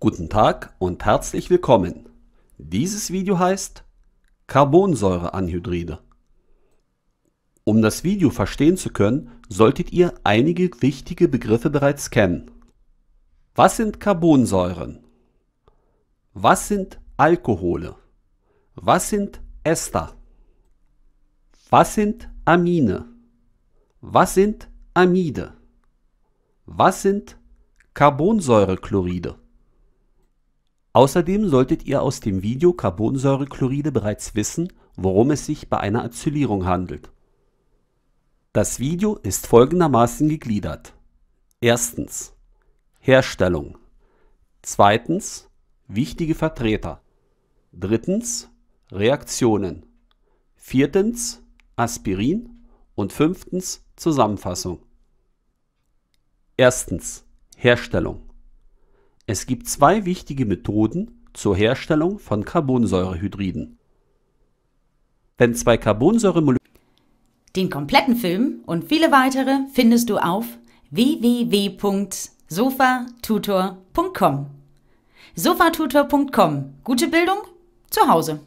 Guten Tag und herzlich willkommen. Dieses Video heißt Carbonsäureanhydride. Um das Video verstehen zu können, solltet ihr einige wichtige Begriffe bereits kennen. Was sind Carbonsäuren? Was sind Alkohole? Was sind Ester? Was sind Amine? Was sind Amide? Was sind Carbonsäurechloride? Außerdem solltet ihr aus dem Video Carbonsäurechloride bereits wissen, worum es sich bei einer Acylierung handelt. Das Video ist folgendermaßen gegliedert. Erstens Herstellung. Zweitens Wichtige Vertreter. Drittens Reaktionen. Viertens Aspirin. Und fünftens Zusammenfassung. Erstens Herstellung. Es gibt zwei wichtige Methoden zur Herstellung von Carbonsäurehydriden. Wenn zwei Carbonsäuremoleküle den kompletten Film und viele weitere findest du auf www.sofatutor.com. Sofatutor.com. Gute Bildung zu Hause.